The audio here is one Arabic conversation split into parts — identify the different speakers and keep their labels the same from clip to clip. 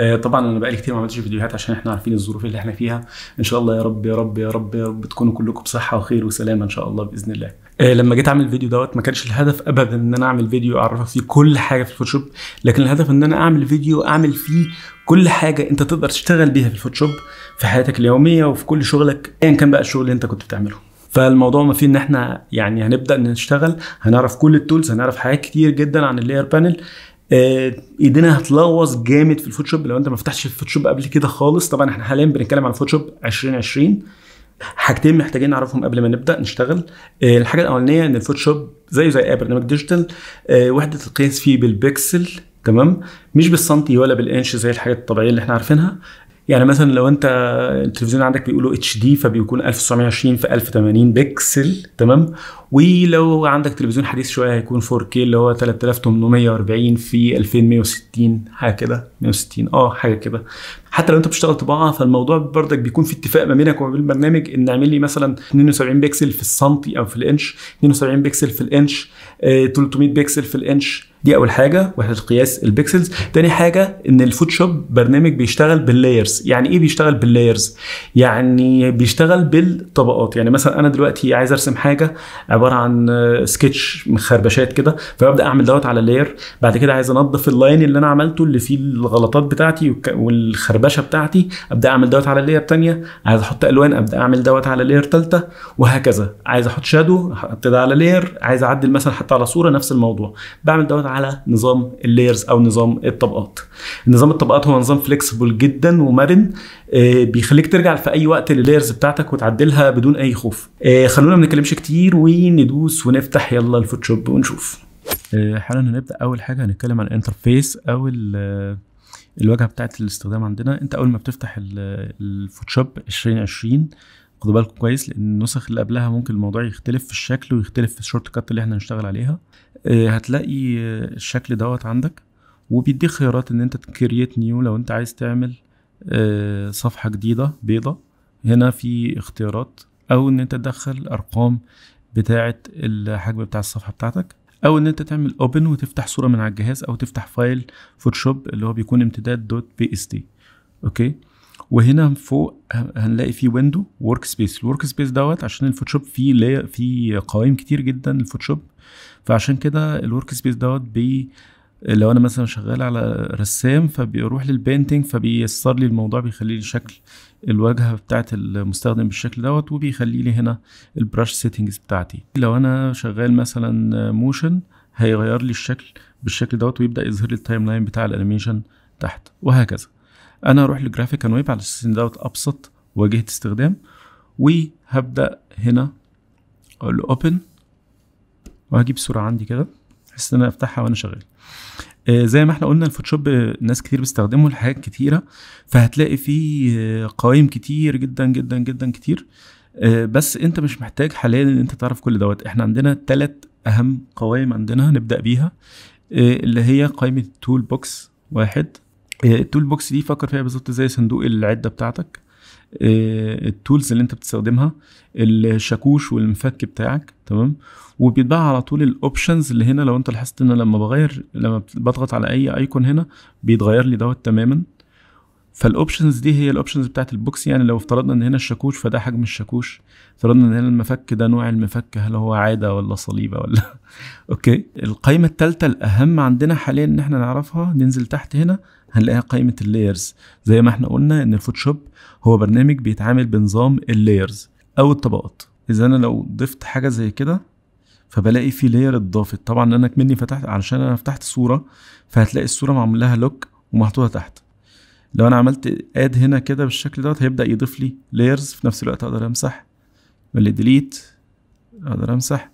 Speaker 1: آه، طبعا انا بقالي كتير ما عملتش فيديوهات عشان احنا عارفين الظروف اللي احنا فيها ان شاء الله يا رب يا رب يا رب يا رب تكونوا كلكم بصحه وخير وسلامه ان شاء الله باذن الله آه، لما جيت اعمل الفيديو دوت ما كانش الهدف ابدا ان انا اعمل فيديو اعرفك فيه كل حاجه في الفوتوشوب لكن الهدف ان انا اعمل فيديو اعمل فيه كل حاجه انت تقدر تشتغل بيها في الفوتوشوب في حياتك اليوميه وفي كل شغلك ايا كان بقى الشغل اللي انت كنت بتعمله فالموضوع ما فيه ان احنا يعني هنبدا نشتغل هنعرف كل التولز هنعرف حاجات كتير جدا عن اللاير بانل آه، ايدينا هتلوظ جامد في الفوتوشوب لو انت ما فتحتش الفوتوشوب قبل كده خالص طبعا احنا حاليا بنتكلم عن فوتوشوب 2020 حاجتين محتاجين نعرفهم قبل ما نبدا نشتغل آه، الحاجه الاولانيه ان الفوتوشوب زيه زي اي برنامج ديجيتال آه، وحده القياس فيه بالبكسل تمام مش بالسنتي ولا بالانش زي الحاجات الطبيعيه اللي احنا عارفينها يعني مثلا لو انت التلفزيون عندك بيقولوا اتش دي فبيكون 1920 في 1080 بكسل تمام ولو عندك تلفزيون حديث شويه هيكون 4K اللي هو 3840 في 2160 حاجه كده 160 اه حاجه كده حتى لو انت بتشتغل طباعه فالموضوع بردك بيكون في اتفاق ما بينك وما بين البرنامج ان اعمل لي مثلا 72 بكسل في السنتي او في الانش 72 بكسل في الانش 300 آه، بكسل في الانش دي اول حاجه وحده قياس البكسلز تاني حاجه ان الفوتوشوب برنامج بيشتغل باللايرز يعني ايه بيشتغل باللايرز يعني بيشتغل بالطبقات يعني مثلا انا دلوقتي عايز ارسم حاجه عباره عن سكتش آه، مخربشات كده فببدا اعمل دوت على لاير بعد كده عايز انضف اللاين اللي انا عملته اللي فيه الغلطات بتاعتي والخربشات الخربشه بتاعتي ابدا اعمل دوت على اللاير الثانيه عايز احط الوان ابدا اعمل دوت على اللير الثالثه وهكذا عايز احط شادو احط ده على لير عايز اعدل مثلا حتى على صوره نفس الموضوع بعمل دوت على نظام اللايرز او نظام الطبقات نظام الطبقات هو نظام فليكسبل جدا ومرن آه، بيخليك ترجع في اي وقت للايرز بتاعتك وتعدلها بدون اي خوف آه، خلونا ما نتكلمش كتير وندوس ونفتح يلا الفوتوشوب ونشوف آه، حالا هنبدا اول حاجه هنتكلم عن الانترفيس او الواجهه بتاعت الاستخدام عندنا انت اول ما بتفتح الفوتوشوب 2020 خدوا بالكم كويس لان النسخ اللي قبلها ممكن الموضوع يختلف في الشكل ويختلف في الشورت كات اللي احنا هنشتغل عليها آه، هتلاقي الشكل دوت عندك وبيديك خيارات ان انت تكريت نيو لو انت عايز تعمل آه، صفحه جديده بيضة هنا في اختيارات او ان انت تدخل ارقام بتاعه الحجم بتاع الصفحه بتاعتك او ان انت تعمل اوبن وتفتح صوره من على الجهاز او تفتح فايل فوتوشوب اللي هو بيكون امتداد دوت بي اس دي اوكي وهنا فوق هنلاقي فيه ويندو ورك سبيس الورك سبيس دوت عشان الفوتوشوب فيه لي... قوائم كتير جدا الفوتوشوب فعشان كده الورك سبيس دوت بي لو انا مثلا شغال على رسام فبيروح للبينتنج فبيسر لي الموضوع بيخلي لي شكل الواجهه بتاعه المستخدم بالشكل دوت وبيخلي لي هنا البراش سيتنجز بتاعتي لو انا شغال مثلا موشن هيغير لي الشكل بالشكل دوت ويبدا يظهر لي التايم لاين بتاع الانيميشن تحت وهكذا انا هروح لجرافيك ان ويب على اساس ان دوت ابسط واجهه استخدام وهبدا هنا اقول له اوبن وهجيب صوره عندي كده بس ان انا افتحها وانا شغال آه، زي ما احنا قلنا الفوتوشوب ناس كتير بيستخدمه لحاجات كتيره فهتلاقي فيه آه، قوائم كتير جدا جدا جدا كتير آه، بس انت مش محتاج حاليا ان انت تعرف كل دوت احنا عندنا ثلاث اهم قوائم عندنا هنبدا بيها اللي هي قائمه التول بوكس واحد التول بوكس دي فكر فيها بالظبط زي صندوق العده بتاعتك آه، التولز اللي انت بتستخدمها الشاكوش والمفك بتاعك تمام وبيتباع على طول الاوبشنز اللي هنا لو انت لاحظت ان لما بغير لما بضغط على اي ايكون هنا بيتغير لي دوت تماما فالاوبشنز دي هي الاوبشنز بتاعت البوكس يعني لو افترضنا ان هنا الشاكوش فده حجم الشاكوش افترضنا ان هنا المفك ده نوع المفك هل هو عاده ولا صليبه ولا اوكي القائمه الثالثه الاهم عندنا حاليا ان احنا نعرفها ننزل تحت هنا هنلاقيها قائمه اللايرز زي ما احنا قلنا ان الفوتوشوب هو برنامج بيتعامل بنظام اللايرز او الطبقات اذا انا لو ضفت حاجه زي كده فبلاقي في لاير اتضافت طبعا انا مني فتحت علشان انا فتحت صوره فهتلاقي الصوره معمول لها لوك ومحطوطه تحت لو انا عملت اد هنا كده بالشكل دوت هيبدا يضيف لي لايرز في نفس الوقت اقدر امسح واللي ديليت اقدر امسح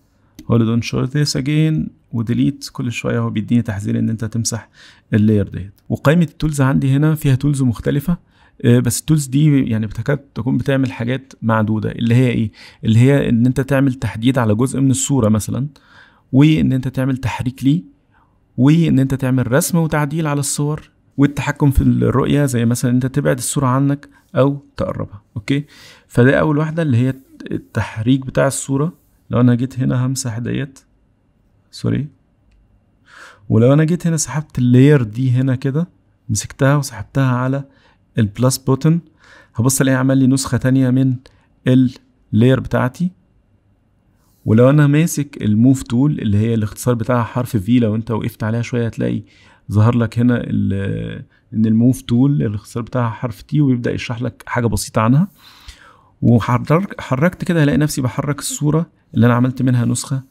Speaker 1: هو اللي دون شو ذيس اجين وديليت كل شويه هو بيديني تحذير ان انت تمسح اللاير ديت وقائمه التولز عندي هنا فيها تولز مختلفه آه، بس التولز دي يعني بتكاد تكون بتعمل حاجات معدوده اللي هي ايه اللي هي ان انت تعمل تحديد على جزء من الصوره مثلا وان انت تعمل تحريك ليه وان انت تعمل رسم وتعديل على الصور والتحكم في الرؤيه زي مثلا انت تبعد الصوره عنك او تقربها اوكي فده اول واحده اللي هي التحريك بتاع الصوره لو انا جيت هنا همسح ديت سوري ولو انا جيت هنا سحبت اللاير دي هنا كده مسكتها وسحبتها على البلس بوتن هبص الاقي عمل لي نسخه تانية من اللير بتاعتي ولو انا ماسك الموف تول اللي هي الاختصار بتاعها حرف في لو انت وقفت عليها شويه هتلاقي ظهر لك هنا ان الموف تول الاختصار بتاعها حرف تي ويبدا يشرح لك حاجه بسيطه عنها وحركت كده هلاقي نفسي بحرك الصوره اللي انا عملت منها نسخه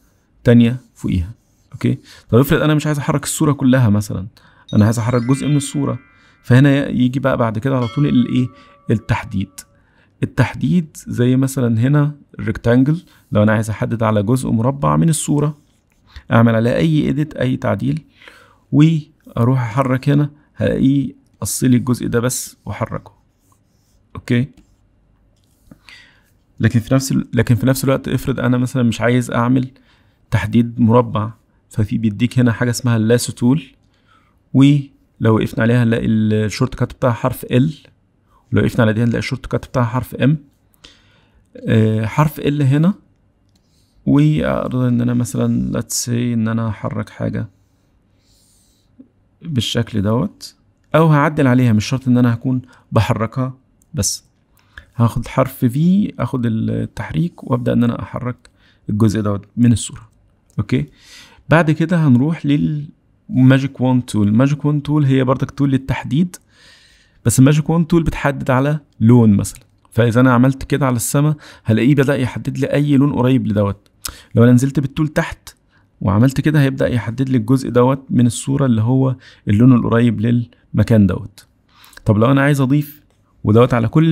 Speaker 1: تانية فوقيها اوكي طب افرض انا مش عايز احرك الصوره كلها مثلا انا عايز احرك جزء من الصوره فهنا يجي بقى بعد كده على طول الايه التحديد التحديد زي مثلا هنا الريكتانجل لو انا عايز احدد على جزء مربع من الصوره اعمل عليه اي اديت اي تعديل واروح احرك هنا هلاقيه قص لي الجزء ده بس واحركه اوكي لكن في نفس لكن في نفس الوقت افرض انا مثلا مش عايز اعمل تحديد مربع ففي بيديك هنا حاجه اسمها اللاسو تول لو وقفنا عليها هنلاقي الشورت كات بتاعها حرف ال ولو وقفنا على دي هنلاقي الشورت كات بتاعها حرف ام آه، حرف ال هنا واقدر ان انا مثلا لتس سي ان انا احرك حاجه بالشكل دوت او هعدل عليها مش شرط ان انا هكون بحركها بس هاخد حرف في اخد التحريك وابدا ان انا احرك الجزء دوت من الصوره اوكي بعد كده هنروح لل وماجيك وان تول الماجيك وان تول هي برضك تول للتحديد بس الماجيك وان تول بتحدد على لون مثلا فاذا انا عملت كده على السما هلاقيه بدا يحدد لي اي لون قريب لدوت لو انا نزلت بالتول تحت وعملت كده هيبدا يحدد لي الجزء دوت من الصوره اللي هو اللون القريب للمكان دوت طب لو انا عايز اضيف ودوت على كل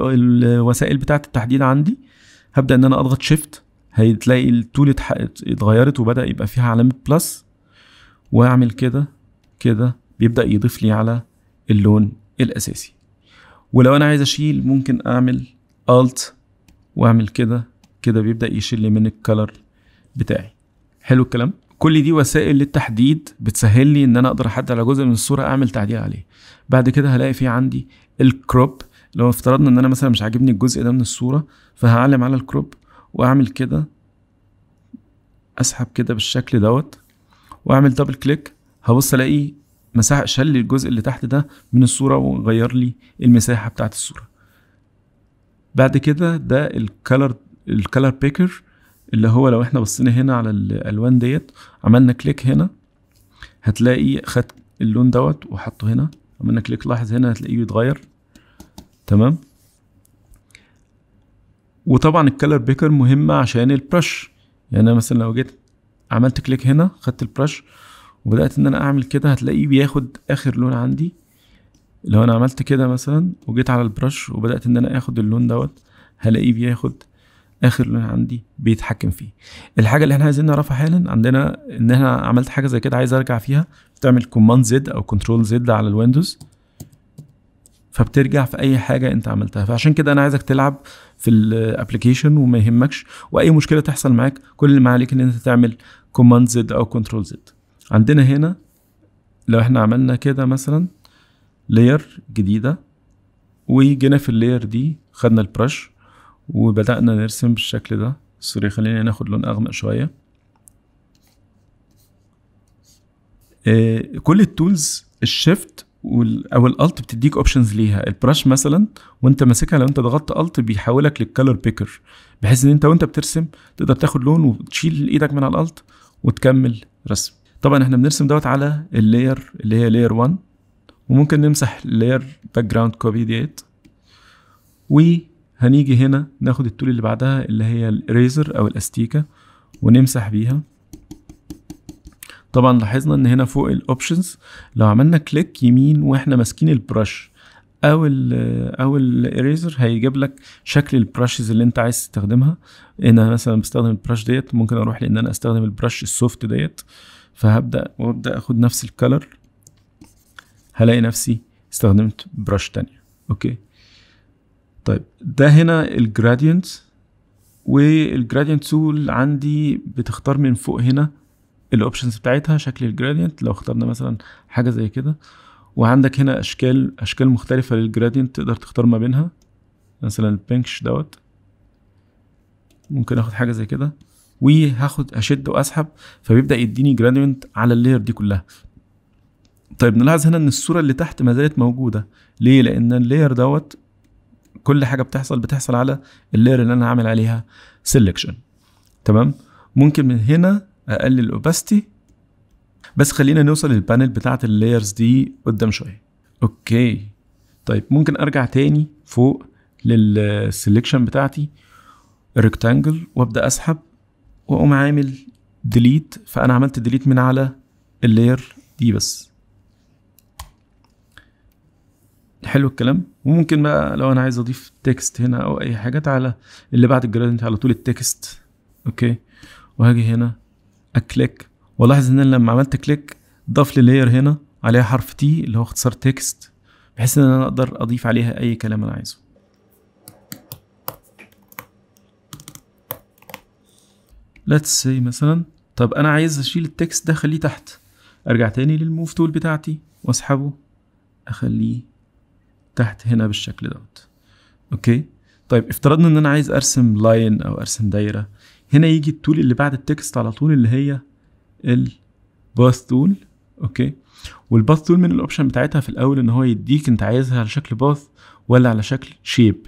Speaker 1: الوسائل بتاعه التحديد عندي هبدا ان انا اضغط شيفت هتلاقي التول اتغيرت وبدا يبقى فيها علامه بلس واعمل كده كده بيبدا يضيف لي على اللون الاساسي ولو انا عايز اشيل ممكن اعمل الت واعمل كده كده بيبدا يشيل لي من الكلر بتاعي حلو الكلام كل دي وسائل للتحديد بتسهل لي ان انا اقدر احدد على جزء من الصوره اعمل تعديل عليه بعد كده هلاقي في عندي الكروب لو افترضنا ان انا مثلا مش عاجبني الجزء ده من الصوره فهعلم على الكروب واعمل كده اسحب كده بالشكل دوت واعمل دبل كليك هبص الاقي مساحه شل الجزء اللي تحت ده من الصوره وغير لي المساحه بتاعت الصوره بعد كده ده الكالر الكالر بيكر اللي هو لو احنا بصينا هنا على الالوان ديت عملنا كليك هنا هتلاقي خد اللون دوت وحطه هنا عملنا كليك لاحظ هنا هتلاقيه يتغير تمام وطبعا الكالر بيكر مهمة عشان البرش يعني انا مثلا لو جيت عملت كليك هنا خدت البرش وبدات ان انا اعمل كده هتلاقيه بياخد اخر لون عندي لو انا عملت كده مثلا وجيت على البرش وبدات ان انا اخد اللون دوت هلاقيه بياخد اخر لون عندي بيتحكم فيه الحاجه اللي احنا عايزين نعرفها حالا عندنا ان انا عملت حاجه زي كده عايز ارجع فيها بتعمل كوماند زد او كنترول زد على الويندوز فبترجع في اي حاجه انت عملتها فعشان كده انا عايزك تلعب في الابلكيشن وما يهمكش واي مشكله تحصل معاك كل اللي عليك ان انت تعمل كوماند زد او كنترول زد عندنا هنا لو احنا عملنا كده مثلا لير جديده وجينا في اللاير دي خدنا البرش وبدانا نرسم بالشكل ده سوري خلينا ناخد لون اغمق شويه آه، كل التولز الشيفت او الالت بتديك اوبشنز ليها البرش مثلا وانت ماسكها لو انت ضغطت الت بيحولك للكالر بيكر بحيث ان انت وانت بترسم تقدر تاخد لون وتشيل ايدك من على الالت وتكمل رسم طبعا احنا بنرسم دوت على اللاير اللي هي لاير 1 وممكن نمسح اللاير باك جراوند كوبي ديت وهنيجي هنا ناخد التول اللي بعدها اللي هي الريزر او الاستيكه ونمسح بيها طبعا لاحظنا ان هنا فوق الاوبشنز لو عملنا كليك يمين واحنا ماسكين البرش او ال او الاريزر هيجيب لك شكل البراشز اللي انت عايز تستخدمها انا مثلا بستخدم البراش ديت ممكن اروح لان انا استخدم البراش السوفت ديت فهبدا وابدا اخد نفس الكلر هلاقي نفسي استخدمت براش تانية اوكي طيب ده هنا الجراديانت والجراديانت تول عندي بتختار من فوق هنا الاوبشنز بتاعتها شكل الجراديانت لو اخترنا مثلا حاجه زي كده وعندك هنا اشكال اشكال مختلفه للجراديانت تقدر تختار ما بينها مثلا البينكش دوت ممكن اخد حاجه زي كده وهاخد اشد واسحب فبيبدا يديني جراديانت على اللاير دي كلها طيب نلاحظ هنا ان الصوره اللي تحت ما زالت موجوده ليه لان اللاير دوت كل حاجه بتحصل بتحصل على اللاير اللي انا هعمل عليها سيلكشن تمام ممكن من هنا اقلل الاوباستي بس خلينا نوصل للبانل بتاعه اللايرز دي قدام شويه اوكي طيب ممكن ارجع تاني فوق للسلكشن بتاعتي ريكتانجل وابدا اسحب واقوم عامل ديليت فانا عملت ديليت من على اللاير دي بس حلو الكلام وممكن بقى لو انا عايز اضيف تكست هنا او اي حاجه تعالى اللي بعد الجرادنت على طول التكست اوكي وهاجي هنا اكليك ولاحظ ان انا لما عملت كليك ضاف لي لاير هنا عليها حرف تي اللي هو اختصار تكست بحيث ان انا اقدر اضيف عليها اي كلام انا عايزه let's say مثلا طب انا عايز اشيل التكست ده اخليه تحت ارجع تاني للموف تول بتاعتي واسحبه اخليه تحت هنا بالشكل دوت اوكي طيب افترضنا ان انا عايز ارسم لاين او ارسم دايره هنا يجي التول اللي بعد التكست على طول اللي هي الباث تول اوكي والباث تول من الاوبشن بتاعتها في الاول ان هو يديك انت عايزها على شكل باث ولا على شكل شيب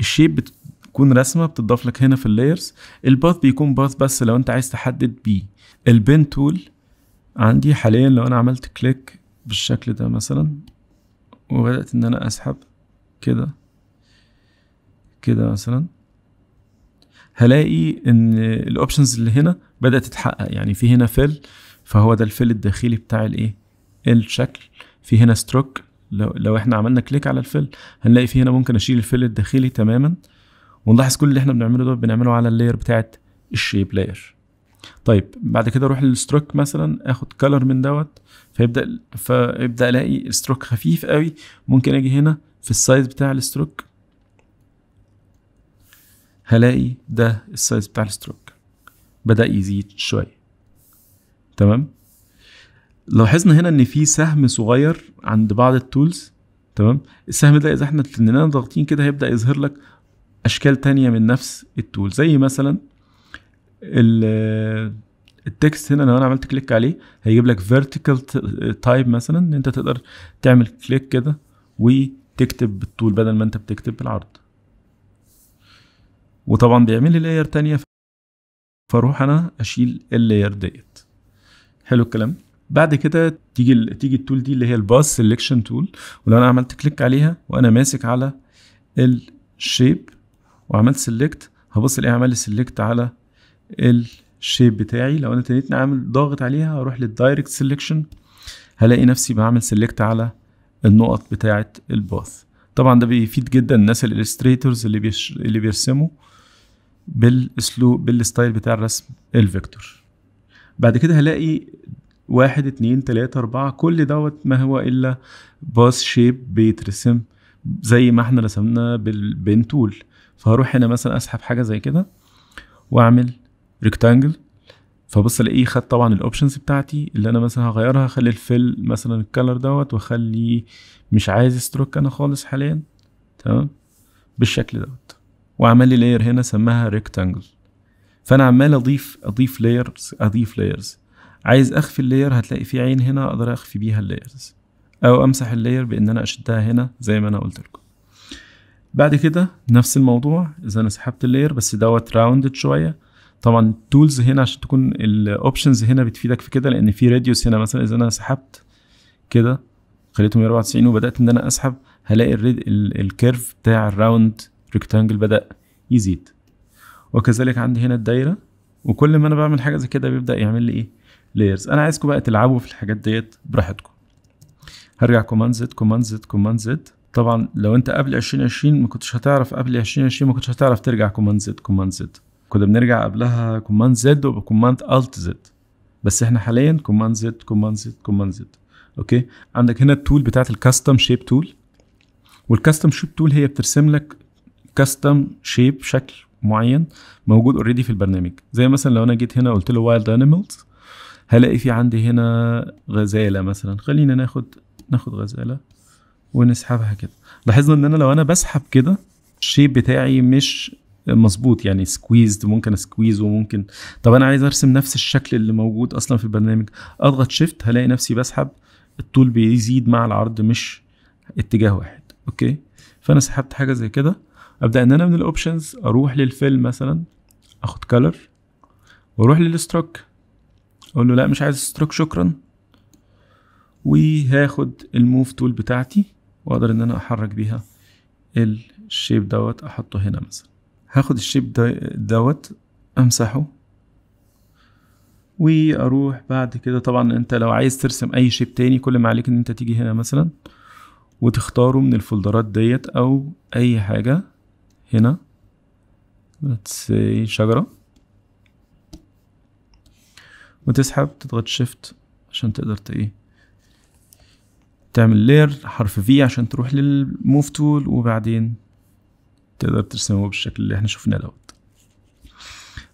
Speaker 1: الشيب بتكون رسمه بتضاف لك هنا في اللايرز الباث بيكون باث بس لو انت عايز تحدد بيه البين تول عندي حاليا لو انا عملت كليك بالشكل ده مثلا وبدات ان انا اسحب كده كده مثلا هلاقي ان الاوبشنز اللي هنا بدات تتحقق يعني في هنا فيل فهو ده الفيل الداخلي بتاع الايه الشكل في هنا ستروك لو, لو احنا عملنا كليك على الفيل هنلاقي في هنا ممكن اشيل الفيل الداخلي تماما ونلاحظ كل اللي احنا بنعمله ده بنعمله على اللاير بتاعت الشيب لاير طيب بعد كده اروح للستروك مثلا اخد كلر من دوت فيبدا فيبدا الاقي الستروك خفيف قوي ممكن اجي هنا في السايز بتاع الستروك هلاقي ده السايز بتاع الستروك بدأ يزيد شوية تمام لاحظنا هنا ان في سهم صغير عند بعض التولز تمام السهم ده اذا احنا اتنين ضاغطين كده هيبدأ يظهر لك اشكال تانية من نفس التول زي مثلا التكست هنا لو انا عملت كليك عليه هيجيب لك فيرتيكال تايب مثلا ان انت تقدر تعمل كليك كده وتكتب بالطول بدل ما انت بتكتب بالعرض وطبعا بيعمل لي لاير تانية فاروح انا اشيل اللاير ديت حلو الكلام بعد كده تيجي تيجي التول دي اللي هي الباس سيلكشن تول ولو انا عملت كليك عليها وانا ماسك على الشيب وعملت سيلكت هبص الاقي عمل لي سيلكت على الشيب بتاعي لو انا ابتديت عامل ضاغط عليها اروح للدايركت سيلكشن هلاقي نفسي بعمل سيلكت على النقط بتاعه الباث طبعا ده بيفيد جدا الناس الالستريتورز اللي بيش... اللي بيرسموا بالاسلوب بالستايل بتاع الرسم الفيكتور بعد كده هلاقي واحد اتنين تلاتة اربعة كل دوت ما هو الا باص شيب بيترسم زي ما احنا رسمنا بالبين تول فهروح هنا مثلا اسحب حاجة زي كده واعمل ريكتانجل فبص الاقيه خد طبعا الاوبشنز بتاعتي اللي انا مثلا هغيرها اخلي الفيل مثلا الكالر دوت واخلي مش عايز ستروك انا خالص حاليا تمام بالشكل دوت وعمل لي لاير هنا سماها ريكتانجل فانا عمال اضيف اضيف لايرز اضيف لايرز عايز اخفي اللاير هتلاقي في عين هنا اقدر اخفي بيها اللايرز او امسح اللاير بان انا اشدها هنا زي ما انا قلت لكم بعد كده نفس الموضوع اذا انا سحبت اللاير بس دوت راوندد شويه طبعا التولز هنا عشان تكون الاوبشنز هنا بتفيدك في كده لان في راديوس هنا مثلا اذا انا سحبت كده خليته 194 وبدات ان انا اسحب هلاقي الكيرف بتاع الراوند ريكتانجل بدأ يزيد وكذلك عندي هنا الدايرة وكل ما انا بعمل حاجة زي كده بيبدأ يعمل لي ايه لايرز انا عايزكم بقى تلعبوا في الحاجات ديت براحتكم هرجع كوماند زد كوماند زد كوماند زد طبعا لو انت قبل 2020 ما كنتش هتعرف قبل 2020 ما كنتش هتعرف ترجع كوماند زد كوماند زد كنا بنرجع قبلها كوماند زد وكوماند الت زد بس احنا حاليا كوماند زد كوماند زد كوماند زد اوكي عندك هنا التول بتاعت الكاستم شيب تول والكاستم شيب تول هي بترسم لك كاستم شيب شكل معين موجود اوريدي في البرنامج زي مثلا لو انا جيت هنا قلت له وايلد انيمالز هلاقي في عندي هنا غزاله مثلا خلينا ناخد ناخد غزاله ونسحبها كده لاحظنا ان انا لو انا بسحب كده الشيب بتاعي مش مظبوط يعني سكويزد ممكن سكويز وممكن طب انا عايز ارسم نفس الشكل اللي موجود اصلا في البرنامج اضغط شيفت هلاقي نفسي بسحب الطول بيزيد مع العرض مش اتجاه واحد اوكي فانا سحبت حاجه زي كده ابدا ان انا من الاوبشنز اروح للفيل مثلا اخد كلر واروح للستروك اقول له لا مش عايز ستروك شكرا وهاخد الموف تول بتاعتي واقدر ان انا احرك بيها الشيب دوت احطه هنا مثلا هاخد الشيب دوت امسحه واروح بعد كده طبعا انت لو عايز ترسم اي شيب تاني كل ما عليك ان انت تيجي هنا مثلا وتختاره من الفولدرات ديت او اي حاجة هنا let's say شجرة وتسحب تضغط شيفت عشان تقدر ايه تعمل لير حرف في عشان تروح للموف تول وبعدين تقدر ترسمه بالشكل اللي احنا شفناه دوت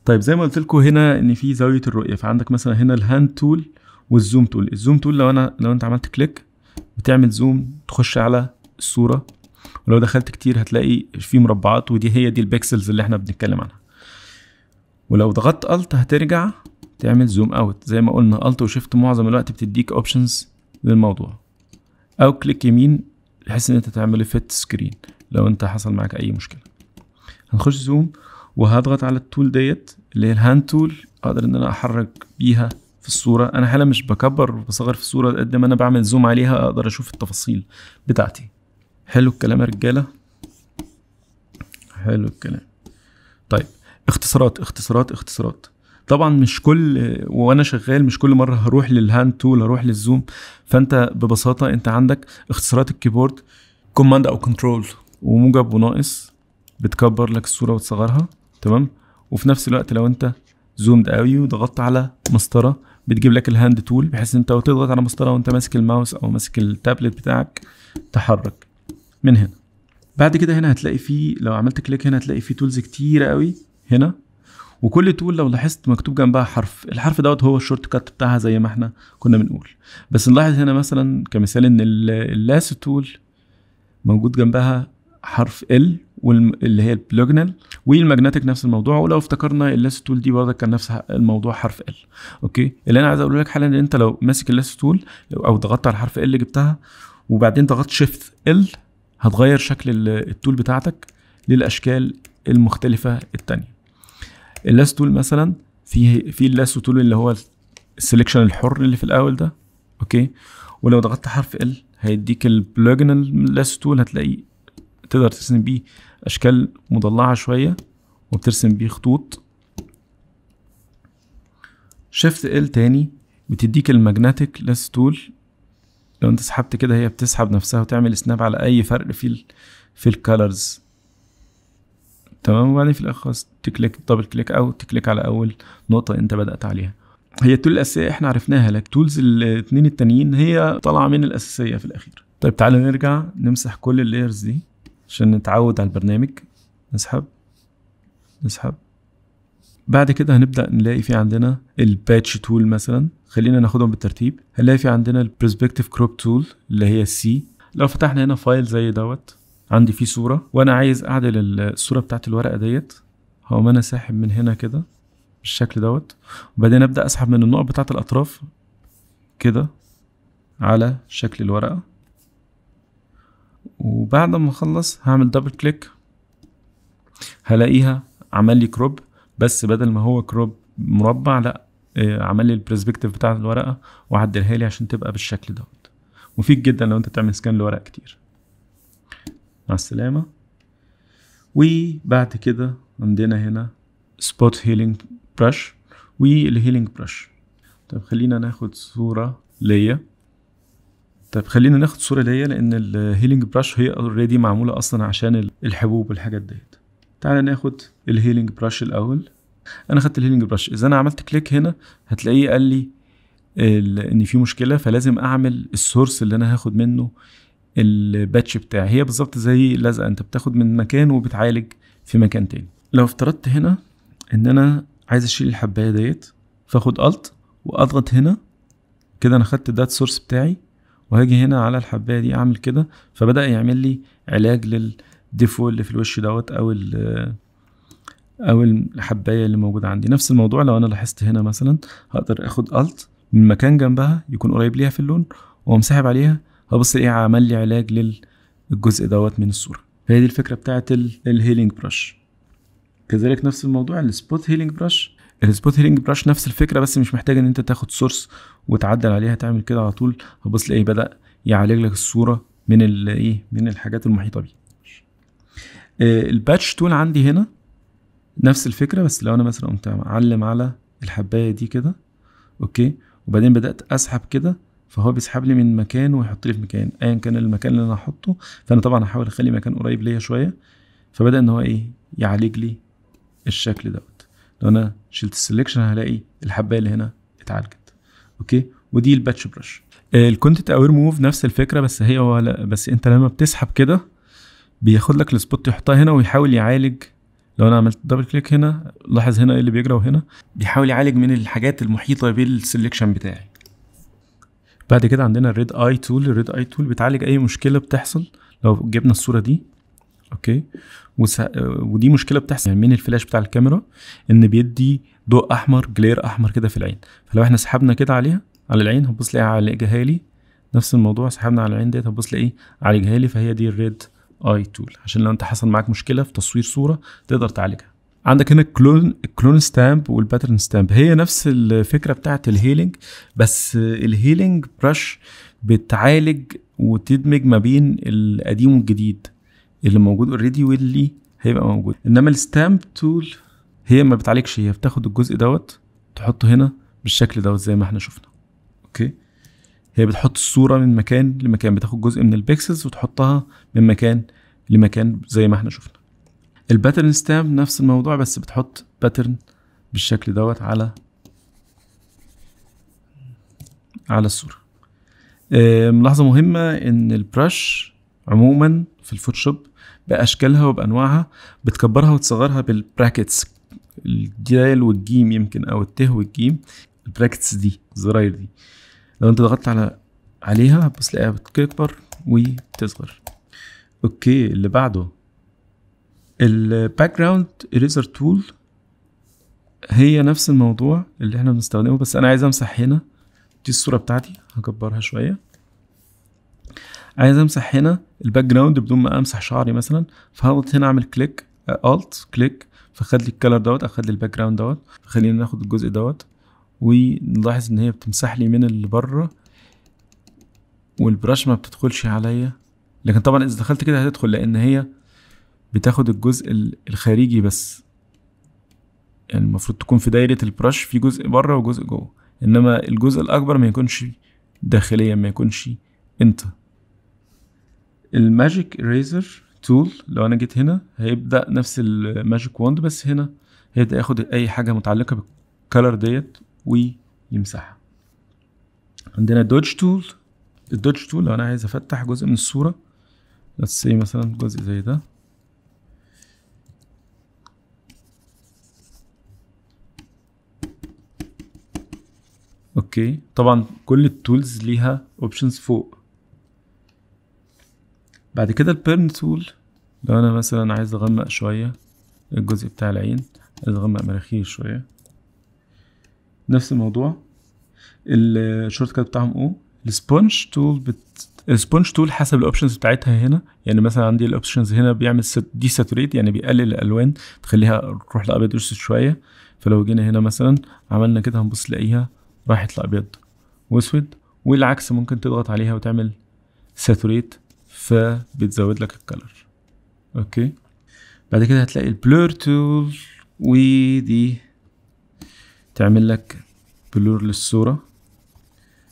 Speaker 1: طيب زي ما قلت لكم هنا ان في زاويه الرؤيه فعندك مثلا هنا الهاند تول والزوم تول الزوم تول لو انا لو انت عملت كليك بتعمل زوم تخش على الصوره ولو دخلت كتير هتلاقي في مربعات ودي هي دي البكسلز اللي احنا بنتكلم عنها ولو ضغطت الت هترجع تعمل زوم اوت زي ما قلنا الت وشيفت معظم الوقت بتديك اوبشنز للموضوع او كليك يمين بحيث ان انت تعمل فيت سكرين لو انت حصل معاك اي مشكله هنخش زوم وهضغط على التول ديت اللي هي الهاند تول اقدر ان انا احرك بيها في الصوره انا حالا مش بكبر وبصغر في الصوره قد ما انا بعمل زوم عليها اقدر اشوف التفاصيل بتاعتي حلو الكلام يا رجاله حلو الكلام طيب اختصارات اختصارات اختصارات طبعا مش كل وانا شغال مش كل مره هروح للهاند تول هروح للزوم فانت ببساطه انت عندك اختصارات الكيبورد كوماند او كنترول وموجب وناقص بتكبر لك الصوره وتصغرها تمام وفي نفس الوقت لو انت زومد قوي وضغطت على مسطره بتجيب لك الهاند تول بحيث انت تضغط على مسطره وانت ماسك الماوس او ماسك التابلت بتاعك تحرك من هنا بعد كده هنا هتلاقي فيه لو عملت كليك هنا هتلاقي فيه تولز كتيره قوي هنا وكل تول لو لاحظت مكتوب جنبها حرف الحرف دوت هو الشورت كات بتاعها زي ما احنا كنا بنقول بس نلاحظ هنا مثلا كمثال ان اللاس تول موجود جنبها حرف ال واللي هي البلوجنال والماجنتيك نفس الموضوع ولو افتكرنا اللاس تول دي برضه كان نفس الموضوع حرف ال اوكي اللي انا عايز اقوله لك حالا ان انت لو ماسك اللاس تول او ضغطت على حرف ال جبتها وبعدين ضغطت شيفت ال هتغير شكل التول بتاعتك للاشكال المختلفه التانية اللاس تول مثلا في في اللاس تول اللي هو السليكشن الحر اللي في الاول ده اوكي ولو ضغطت حرف ال هيديك البلوجن اللاس تول هتلاقي تقدر ترسم بيه اشكال مضلعه شويه وبترسم بيه خطوط شيفت ال تاني بتديك الماجنتيك لاس تول لو انت سحبت كده هي بتسحب نفسها وتعمل سناب على اي فرق في الـ في الكالرز تمام وبعدين في الاخر خلاص تكليك دبل كليك او تكليك على اول نقطه انت بدات عليها هي التول الاساسيه احنا عرفناها لك تولز الاثنين التانيين هي طالعه من الاساسيه في الاخير طيب تعالى نرجع نمسح كل اللايرز دي عشان نتعود على البرنامج نسحب نسحب بعد كده هنبدا نلاقي في عندنا الباتش تول مثلا خلينا ناخدهم بالترتيب هنلاقي في عندنا البرسبكتيف كروب تول اللي هي السي لو فتحنا هنا فايل زي دوت عندي فيه صورة وانا عايز اعدل الصورة بتاعت الورقة ديت هقوم انا ساحب من هنا كده بالشكل دوت وبعدين ابدا اسحب من النقط بتاعت الاطراف كده على شكل الورقة وبعد ما اخلص هعمل دبل كليك هلاقيها عمل لي كروب بس بدل ما هو كروب مربع لا آه، عمل لي البرسبكتيف بتاع الورقه وعدلها لي عشان تبقى بالشكل دوت مفيد جدا لو انت بتعمل سكان لورق كتير مع السلامه وبعد كده عندنا هنا سبوت هيلينج برش والهيلينج برش طب خلينا ناخد صوره ليا طب خلينا ناخد صوره ليا لان الهيلينج برش هي اوريدي معموله اصلا عشان الحبوب والحاجات ديت تعالى ناخد الهيلينج برش الاول انا خدت الهيلينج برش اذا انا عملت كليك هنا هتلاقيه قال لي ان في مشكله فلازم اعمل السورس اللي انا هاخد منه الباتش بتاعي هي بالظبط زي اللزقه انت بتاخد من مكان وبتعالج في مكان تاني لو افترضت هنا ان انا عايز اشيل الحبايه ديت فاخد الت واضغط هنا كده انا خدت الداتا سورس بتاعي وهاجي هنا على الحبايه دي اعمل كده فبدا يعمل لي علاج للديفو اللي في الوش دوت او او الحبايه اللي موجوده عندي نفس الموضوع لو انا لاحظت هنا مثلا هقدر اخد الت من مكان جنبها يكون قريب ليها في اللون واقوم ساحب عليها هبص ايه عمل لي علاج للجزء دوت من الصوره فهي دي الفكره بتاعه الهيلينج براش كذلك نفس الموضوع السبوت هيلينج براش السبوت هيلينج براش نفس الفكره بس مش محتاج ان انت تاخد سورس وتعدل عليها تعمل كده على طول هبص ايه بدا يعالج لك الصوره من الايه من الحاجات المحيطه بيه آه، الباتش تول عندي هنا نفس الفكره بس لو انا مثلا قمت اعلم على الحبايه دي كده اوكي وبعدين بدات اسحب كده فهو بيسحب لي من مكان ويحط لي في مكان ايا كان المكان اللي انا هحطه فانا طبعا هحاول اخلي مكان قريب ليا شويه فبدا ان هو ايه يعالج لي الشكل دوت لو انا شلت السلكشن هلاقي الحبايه اللي هنا اتعالجت اوكي ودي الباتش برش آه، الكونتنت اور موف نفس الفكره بس هي هو بس انت لما بتسحب كده بياخد لك السبوت يحطها هنا ويحاول يعالج لو انا عملت دبل كليك هنا لاحظ هنا ايه اللي بيجرى وهنا بيحاول يعالج من الحاجات المحيطه بالسلكشن بتاعي بعد كده عندنا الريد اي تول الريد اي تول بتعالج اي مشكله بتحصل لو جبنا الصوره دي اوكي وس... ودي مشكله بتحصل يعني من الفلاش بتاع الكاميرا ان بيدي ضوء احمر جلير احمر كده في العين فلو احنا سحبنا كده عليها على العين هتبص لقيها عالجها لي نفس الموضوع سحبنا على العين ديت هتبص لاقيه عالجها لي فهي دي الريد اي تول عشان لو انت حصل معاك مشكله في تصوير صوره تقدر تعالجها عندك هنا الكلون الكلون ستامب والباترن ستامب هي نفس الفكره بتاعت الهيلينج بس الهيلينج برش بتعالج وتدمج ما بين القديم والجديد اللي موجود اوريدي واللي هيبقى موجود انما الستامب تول هي ما بتعالجش هي بتاخد الجزء دوت تحطه هنا بالشكل دوت زي ما احنا شفنا اوكي هي بتحط الصوره من مكان لمكان بتاخد جزء من البيكسلز وتحطها من مكان لمكان زي ما احنا شفنا الباترن ستام نفس الموضوع بس بتحط باترن بالشكل دوت على على الصورة ملاحظة مهمة ان البرش عموما في الفوتوشوب بأشكالها وبأنواعها بتكبرها وتصغرها بالبراكتس الدال والجيم يمكن او الت والجيم البراكتس دي الزراير دي لو انت ضغطت على عليها بس تلاقيها بتكبر وتصغر اوكي اللي بعده الباك جراوند اريزر تول هي نفس الموضوع اللي احنا بنستخدمه بس انا عايز امسح هنا دي الصورة بتاعتي هكبرها شوية عايز امسح هنا الباك جراوند بدون ما امسح شعري مثلا فهضغط هنا اعمل كليك الت كليك فخد لي الكلر دوت اخد لي الباك جراوند دوت خلينا ناخد الجزء دوت ونلاحظ ان هي بتمسح لي من اللي بره والبراش ما بتدخلش عليا لكن طبعا اذا دخلت كده هتدخل لان هي بتاخد الجزء الخارجي بس يعني المفروض تكون في دايرة البرش في جزء بره وجزء جوه انما الجزء الاكبر ما يكونش داخليا ما يكونش انت الماجيك ريزر تول لو انا جيت هنا هيبدأ نفس الماجيك واند بس هنا هيبدأ ياخد اي حاجة متعلقة بالكالر ديت ويمسحها عندنا دوج تول الدوج تول لو انا عايز افتح جزء من الصورة بس مثلا جزء زي ده اوكي طبعا كل التولز ليها اوبشنز فوق بعد كده البيرن تول لو انا مثلا عايز اغمق شوية الجزء بتاع العين عايز اغمق مناخير شوية نفس الموضوع الشورت كات بتاعهم او ايه؟ السبونج تول بت السبونج تول حسب الاوبشنز بتاعتها هنا يعني مثلا عندي الاوبشنز هنا بيعمل دي ساتوريت يعني بيقلل الالوان تخليها تروح لابيض واسود شويه فلو جينا هنا مثلا عملنا كده هنبص نلاقيها راحت لابيض واسود والعكس ممكن تضغط عليها وتعمل ساتوريت فبتزود لك الكلر اوكي بعد كده هتلاقي البلور تول ودي تعمل لك بلور للصورة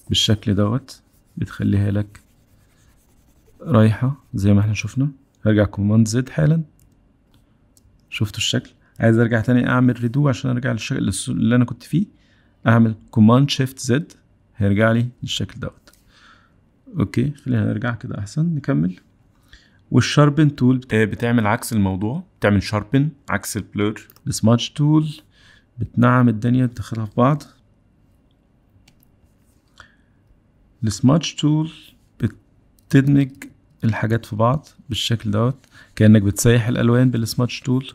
Speaker 1: بالشكل دوت بتخليها لك رايحة زي ما احنا شفنا هرجع كوماند زد حالا شفتوا الشكل عايز ارجع تاني اعمل ريدو عشان ارجع للشكل اللي انا كنت فيه اعمل كوماند شيفت زد هيرجع لي للشكل دوت اوكي خلينا نرجع كده احسن نكمل والشاربن آه، تول بتعمل عكس الموضوع بتعمل شاربن عكس البلور السماتش تول بتنعم الدنيا تدخلها في بعض السماتش تول بتدمج الحاجات في بعض بالشكل دوت كأنك بتسيح الألوان بالسماتش تول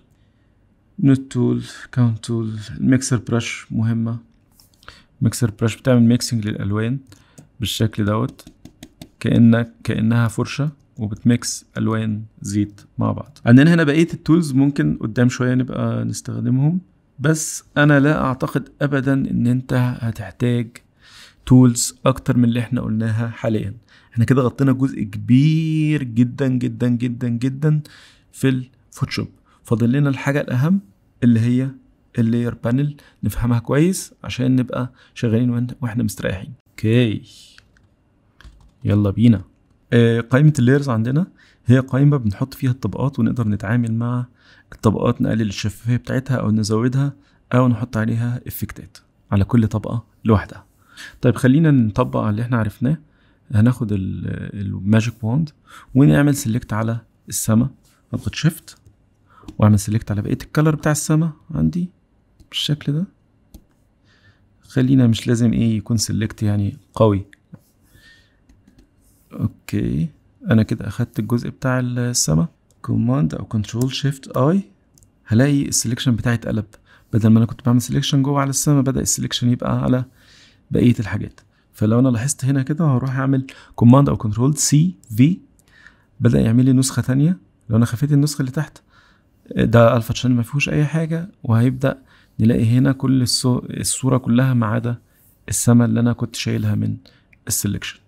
Speaker 1: نوت تول كاونت تول الميكسر برش مهمة ميكسر برش بتعمل ميكسنج للألوان بالشكل دوت كأنك كأنها فرشة وبتميكس ألوان زيت مع بعض عندنا هنا بقية التولز ممكن قدام شوية نبقى نستخدمهم بس انا لا اعتقد ابدا ان انت هتحتاج تولز اكتر من اللي احنا قلناها حاليا احنا كده غطينا جزء كبير جدا جدا جدا جدا في الفوتوشوب فاضل لنا الحاجه الاهم اللي هي اللاير بانل نفهمها كويس عشان نبقى شغالين واحنا مستريحين اوكي يلا بينا آه، قائمه اللايرز عندنا هي قائمة بنحط فيها الطبقات ونقدر نتعامل مع الطبقات نقلل الشفافية بتاعتها أو نزودها أو نحط عليها إفكتات على كل طبقة لوحدها طيب خلينا نطبق على اللي احنا عرفناه هناخد الماجيك بوند ونعمل سيلكت على السما اضغط شيفت واعمل سيلكت على بقيه الكلر بتاع السما عندي بالشكل ده خلينا مش لازم ايه يكون سيلكت يعني قوي اوكي انا كده اخدت الجزء بتاع السما كوماند او كنترول شيفت اي هلاقي السلكشن بتاعي اتقلب بدل ما انا كنت بعمل سلكشن جوه على السما بدا السلكشن يبقى على بقيه الحاجات فلو انا لاحظت هنا كده هروح اعمل كوماند او كنترول سي في بدا يعمل لي نسخه تانية لو انا خفيت النسخه اللي تحت ده الفا تشانل ما فيهوش اي حاجه وهيبدا نلاقي هنا كل الصوره كلها ما عدا السما اللي انا كنت شايلها من السلكشن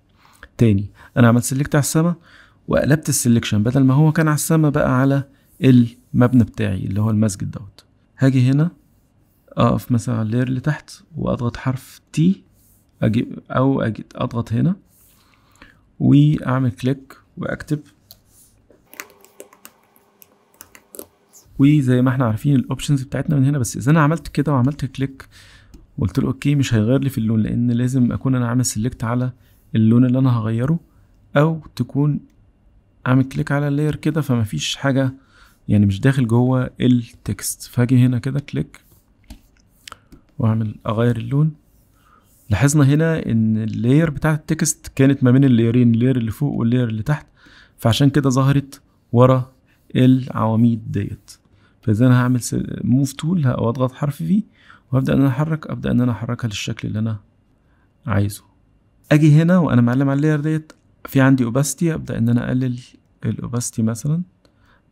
Speaker 1: تاني انا عملت سيلكت على السما وقلبت السلكشن بدل ما هو كان على السما بقى على المبنى بتاعي اللي هو المسجد دوت هاجي هنا اقف مثلا على اللير اللي تحت واضغط حرف تي اجيب او اجي اضغط هنا واعمل كليك واكتب وزي ما احنا عارفين الاوبشنز بتاعتنا من هنا بس اذا انا عملت كده وعملت كليك وقلت له اوكي مش هيغير لي في اللون لان لازم اكون انا عامل سيلكت على اللون اللي انا هغيره او تكون عامل كليك على اللاير كده فمفيش حاجه يعني مش داخل جوه التكست فاجي هنا كده كليك واعمل اغير اللون لاحظنا هنا ان اللاير بتاعت التكست كانت ما بين الليرين اللير اللي فوق واللير اللي تحت فعشان كده ظهرت ورا العواميد ديت فاذا انا هعمل موف تول واضغط حرف في وابدا ان انا احرك ابدا ان انا احركها للشكل اللي انا عايزه اجي هنا وانا معلم على اللاير ديت في عندي اوباستي ابدا ان انا اقلل الاوباستي مثلا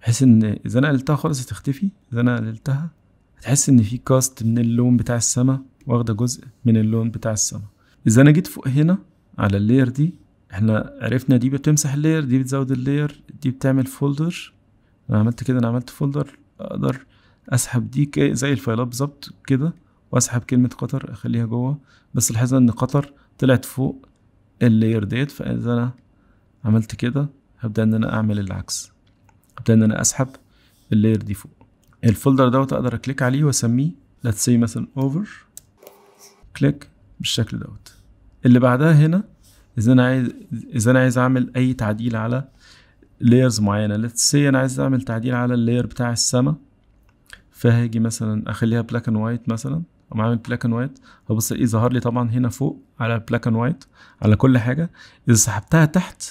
Speaker 1: بحيث ان اذا انا قللتها خالص هتختفي اذا انا قللتها هتحس ان في كاست من اللون بتاع السما واخده جزء من اللون بتاع السما اذا انا جيت فوق هنا على اللير دي احنا عرفنا دي بتمسح اللير دي بتزود اللير دي بتعمل فولدر انا عملت كده انا عملت فولدر اقدر اسحب دي زي الفايلات بالظبط كده واسحب كلمة قطر اخليها جوه بس لاحظنا ان قطر طلعت فوق اللاير ديت فاذا انا عملت كده هبدا ان انا اعمل العكس هبدا ان انا اسحب اللاير دي فوق الفولدر دوت اقدر اكليك عليه واسميه let's say مثلا over كليك بالشكل دوت اللي بعدها هنا اذا انا عايز اذا انا عايز اعمل اي تعديل على layers معينه let's say انا عايز اعمل تعديل على اللاير بتاع السما فهاجي مثلا اخليها بلاك اند وايت مثلا ومعامل بلاك اند وايت هبص ايه ظهر لي طبعا هنا فوق على بلاك اند وايت على كل حاجه اذا سحبتها تحت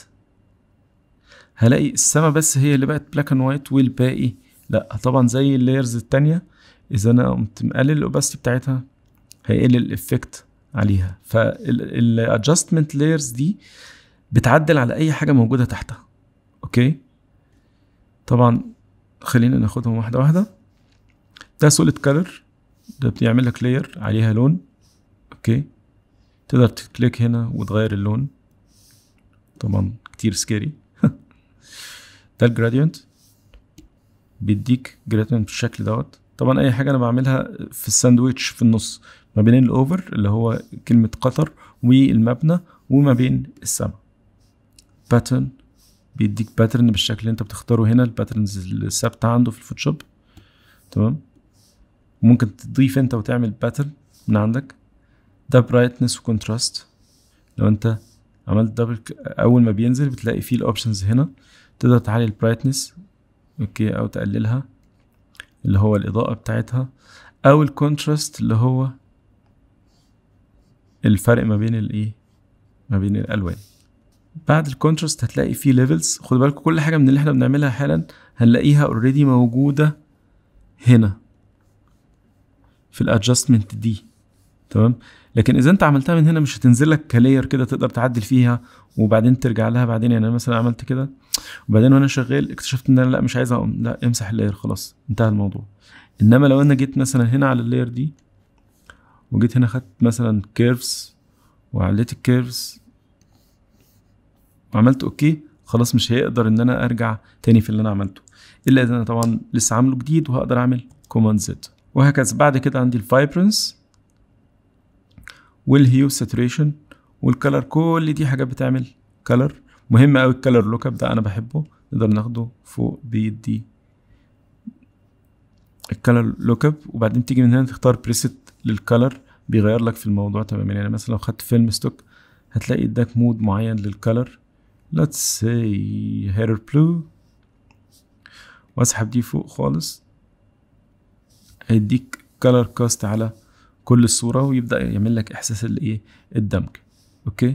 Speaker 1: هلاقي السما بس هي اللي بقت بلاك اند وايت والباقي لا طبعا زي اللايرز التانية اذا انا قمت مقلل الاوباستي بتاعتها هيقل الافكت عليها فالادجستمنت لايرز دي بتعدل على اي حاجه موجوده تحتها اوكي طبعا خلينا ناخدهم واحده واحده ده سوليد كلر ده بيعمل لك لاير عليها لون اوكي تقدر تكليك هنا وتغير اللون طبعا كتير سكيري ده الجراديانت بيديك جراديانت بالشكل دوت طبعا اي حاجه انا بعملها في الساندويتش في النص ما بين الاوفر اللي هو كلمه قطر والمبنى وما بين السما باترن بيديك باترن بالشكل اللي انت بتختاره هنا الباترنز الثابته عنده في الفوتوشوب تمام ممكن تضيف انت وتعمل باتل من عندك ده برايتنس وكونتراست لو انت عملت دبل اول ما بينزل بتلاقي فيه الاوبشنز هنا تقدر تعلي البرايتنس اوكي او تقللها اللي هو الاضاءه بتاعتها او الكونتراست اللي هو الفرق ما بين الايه ما بين الالوان بعد الكونتراست هتلاقي فيه ليفلز خد بالكوا كل حاجه من اللي احنا بنعملها حالا هنلاقيها اوريدي موجوده هنا في الادجستمنت دي تمام لكن اذا انت عملتها من هنا مش هتنزل لك كلاير كده تقدر تعدل فيها وبعدين ترجع لها بعدين يعني انا مثلا عملت كده وبعدين وانا شغال اكتشفت ان انا لا مش عايز اقوم لا امسح اللاير خلاص انتهى الموضوع انما لو انا جيت مثلا هنا على اللاير دي وجيت هنا خدت مثلا كيرفز وعليت الكيرفز وعملت اوكي خلاص مش هيقدر ان انا ارجع تاني في اللي انا عملته الا اذا انا طبعا لسه عامله جديد وهقدر اعمل كوماند زد وهكذا بعد كده عندي الفايبرنس والهيو ساتوريشن والكلر كل دي حاجات بتعمل كلر مهم قوي الكلر لوك اب ده انا بحبه نقدر ناخده فوق بيدي الكلر لوك اب وبعدين تيجي من هنا تختار بريست للكلر بيغير لك في الموضوع تماما يعني مثلا لو خدت فيلم ستوك هتلاقي اداك مود معين للكلر let's say hair blue واسحب دي فوق خالص هيديك كلر كاست على كل الصورة ويبدأ يعمل لك إحساس الإيه الدمج أوكي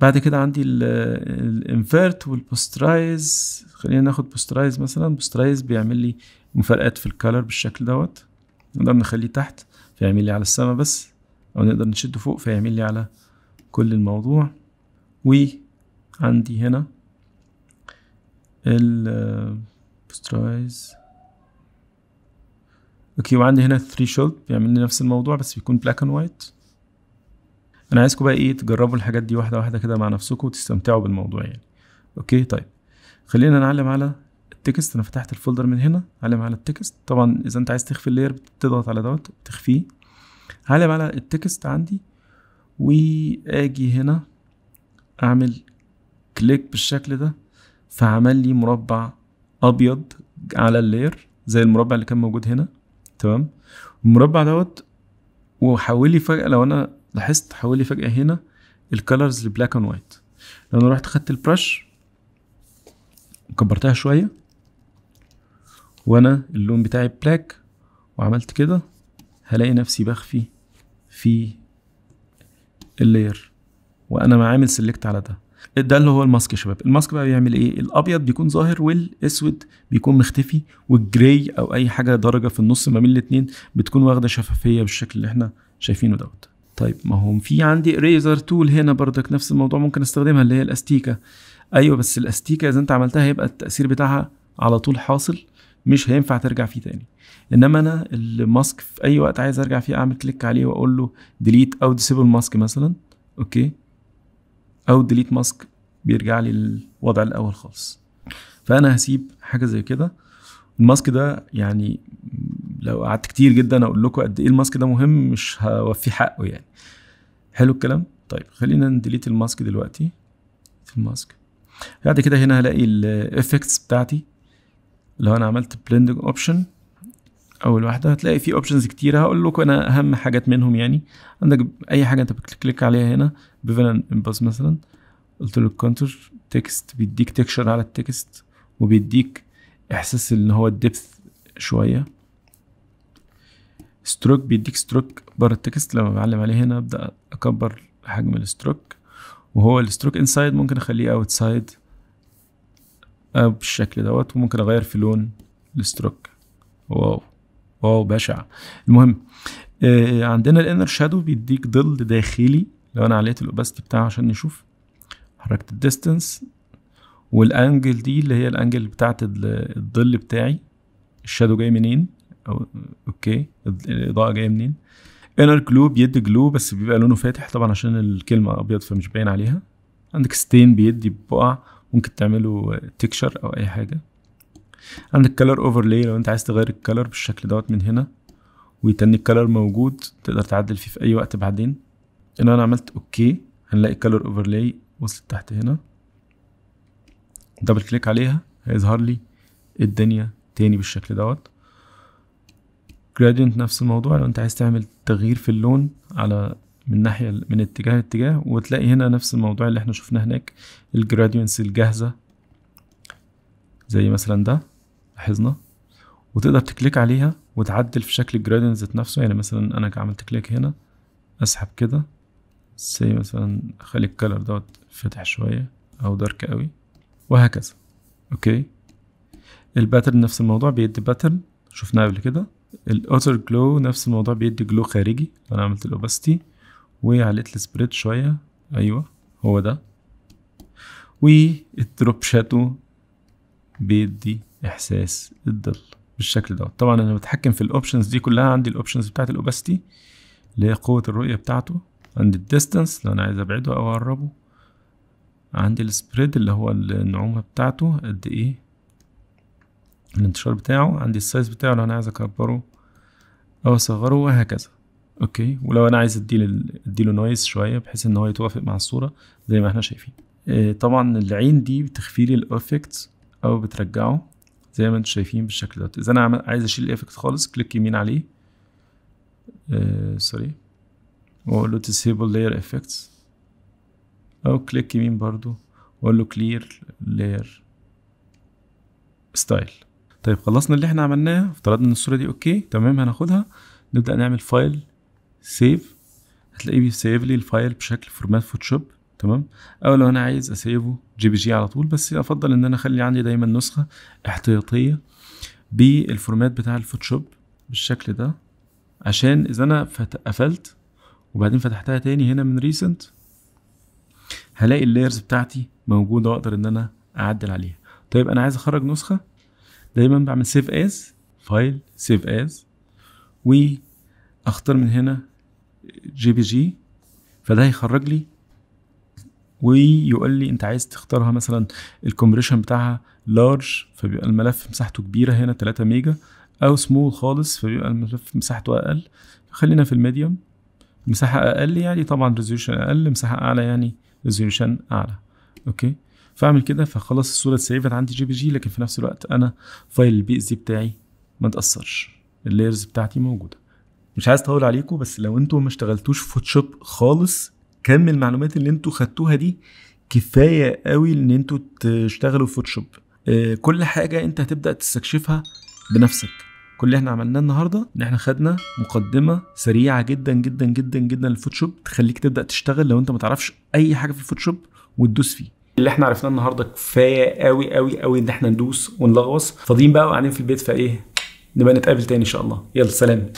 Speaker 1: بعد كده عندي الانفيرت والبوسترايز خلينا ناخد بوسترايز مثلا بوسترايز بيعمل لي مفارقات في الكلر بالشكل دوت نقدر نخليه تحت فيعمل لي على السما بس او نقدر نشده فوق فيعمل لي على كل الموضوع وعندي هنا البوسترايز اوكي وعندي هنا شوت بيعمل لي نفس الموضوع بس بيكون بلاك اند وايت انا عايزكم بقى ايه تجربوا الحاجات دي واحده واحده كده مع نفسكم وتستمتعوا بالموضوع يعني اوكي طيب خلينا نعلم على التكست انا فتحت الفولدر من هنا علم على التكست طبعا اذا انت عايز تخفي اللير بتضغط على دوت تخفيه علم على التكست عندي واجي هنا اعمل كليك بالشكل ده فعمل لي مربع ابيض على اللير زي المربع اللي كان موجود هنا تمام المربع دوت وحولي فجاه لو انا لاحظت حولي فجاه هنا الكالرز لبلاك اند وايت لو انا رحت خدت البرش كبرتها شويه وانا اللون بتاعي بلاك وعملت كده هلاقي نفسي بخفي في اللير وانا عامل سيلكت على ده ده اللي هو الماسك يا شباب الماسك بقى بيعمل ايه الابيض بيكون ظاهر والاسود بيكون مختفي والجراي او اي حاجه درجه في النص ما بين الاثنين بتكون واخده شفافيه بالشكل اللي احنا شايفينه دوت طيب ما هو في عندي اريزر تول هنا بردك نفس الموضوع ممكن استخدمها اللي هي الاستيكه ايوه بس الاستيكه اذا انت عملتها هيبقى التاثير بتاعها على طول حاصل مش هينفع ترجع فيه تاني انما انا الماسك في اي وقت عايز ارجع فيه اعمل كليك عليه واقول له ديليت او ديسيبل ماسك مثلا اوكي او ديليت ماسك بيرجع لي للوضع الاول خالص فانا هسيب حاجه زي كده الماسك ده يعني لو قعدت كتير جدا اقول لكم قد ايه الماسك ده مهم مش هوفي حقه يعني حلو الكلام طيب خلينا نديليت الماسك دلوقتي الماسك بعد كده هنا هلاقي الافكتس بتاعتي لو انا عملت بلندنج اوبشن اول واحده هتلاقي في اوبشنز كتيره هقول لكم انا اهم حاجات منهم يعني عندك اي حاجه انت بتكليك عليها هنا بيفلن امباس مثلا قلت له الكونتور تكست بيديك تكشر على التكست وبيديك احساس ان هو الدبث شويه ستروك بيديك ستروك بره التكست لما بعلم عليه هنا ابدا اكبر حجم الستروك وهو الستروك انسايد ممكن اخليه اوتسايد بالشكل دوت وممكن اغير في لون الستروك واو واو بشع المهم آه،, آه عندنا الانر شادو بيديك ظل داخلي لو انا عليت الاوباستي بتاعه عشان نشوف حركت الديستنس والانجل دي اللي هي الانجل بتاعت الظل بتاعي الشادو جاي منين او اوكي الاضاءه جايه منين انر جلو بيدي جلو بس بيبقى لونه فاتح طبعا عشان الكلمه ابيض فمش باين عليها عندك ستين بيدي بقع ممكن تعمله تكشر او اي حاجه عندك كلر اوفرلاي لو انت عايز تغير الكلر بالشكل دوت من هنا ويتني الكلر موجود تقدر تعدل فيه في اي وقت بعدين ان انا عملت اوكي هنلاقي كلر اوفرلاي وصلت تحت هنا دبل كليك عليها هيظهر لي الدنيا تاني بالشكل دوت جراديانت نفس الموضوع لو انت عايز تعمل تغيير في اللون على من ناحية من اتجاه لاتجاه وتلاقي هنا نفس الموضوع اللي احنا شفناه هناك الجرادينتس الجاهزة زي مثلا ده حزنه وتقدر تكليك عليها وتعدل في شكل الجرادينز ذات نفسه يعني مثلا انا عملت كليك هنا اسحب كده سي مثلا اخلي الكالر دوت فاتح شويه او دارك قوي وهكذا اوكي الباترن نفس الموضوع بيدي باترن شفناه قبل كده الاوتر جلو نفس الموضوع بيدي جلو خارجي انا عملت الاوباستي وعليت السبريد شويه ايوه هو ده والدروب شاتو بيدي احساس الظل بالشكل ده طبعا انا بتحكم في الاوبشنز دي كلها عندي الاوبشنز بتاعت الاوباستي اللي هي قوه الرؤيه بتاعته عندي الديستنس لو انا عايز ابعده او اقربه عندي السبريد اللي هو النعومه بتاعته قد ايه الانتشار بتاعه عندي السايز بتاعه لو انا عايز اكبره او اصغره وهكذا اوكي ولو انا عايز اديله اديله نويز شويه بحيث ان هو يتوافق مع الصوره زي ما احنا شايفين آه، طبعا العين دي بتخفي لي الافكت او بترجعه زي ما انتم شايفين بالشكل ده اذا انا عايز اشيل الايفكت خالص كليك يمين عليه آه سوري واقول له ديسيبل لاير افكتس او كليك يمين برضو واقول له كلير لاير ستايل طيب خلصنا اللي احنا عملناه افترضنا ان الصوره دي اوكي تمام هناخدها نبدا نعمل فايل سيف هتلاقيه بيسيف لي الفايل بشكل فورمات فوتوشوب تمام او لو انا عايز اسيبه جي بي جي على طول بس افضل ان انا اخلي عندي دايما نسخه احتياطيه بالفورمات بتاع الفوتوشوب بالشكل ده عشان اذا انا قفلت وبعدين فتحتها تاني هنا من ريسنت هلاقي اللايرز بتاعتي موجوده واقدر ان انا اعدل عليها طيب انا عايز اخرج نسخه دايما بعمل سيف از فايل سيف از واختار من هنا جي بي جي فده هيخرج لي ويقول لي انت عايز تختارها مثلا الكومبريشن بتاعها لارج فبيبقى الملف مساحته كبيره هنا 3 ميجا او سمول خالص فبيبقى الملف مساحته اقل خلينا في الميديوم مساحه اقل يعني طبعا ريزوليوشن اقل مساحه اعلى يعني ريزوليوشن اعلى اوكي فاعمل كده فخلاص الصوره اتسيفت عندي جي بي جي لكن في نفس الوقت انا فايل البي اس دي بتاعي ما تاثرش اللايرز بتاعتي موجوده مش عايز اطول عليكم بس لو انتم ما اشتغلتوش فوتوشوب خالص كم المعلومات اللي انتوا خدتوها دي كفايه قوي ان انتوا تشتغلوا في فوتوشوب آه، كل حاجه انت هتبدا تستكشفها بنفسك كل اللي احنا عملناه النهارده ان احنا خدنا مقدمه سريعه جدا جدا جدا جدا للفوتوشوب تخليك تبدا تشتغل لو انت ما تعرفش اي حاجه في الفوتوشوب وتدوس فيه اللي احنا عرفناه النهارده كفايه قوي قوي قوي ان احنا ندوس ونلغوص فاضيين بقى وقاعدين في البيت فايه نبقى نتقابل تاني ان شاء الله يلا سلام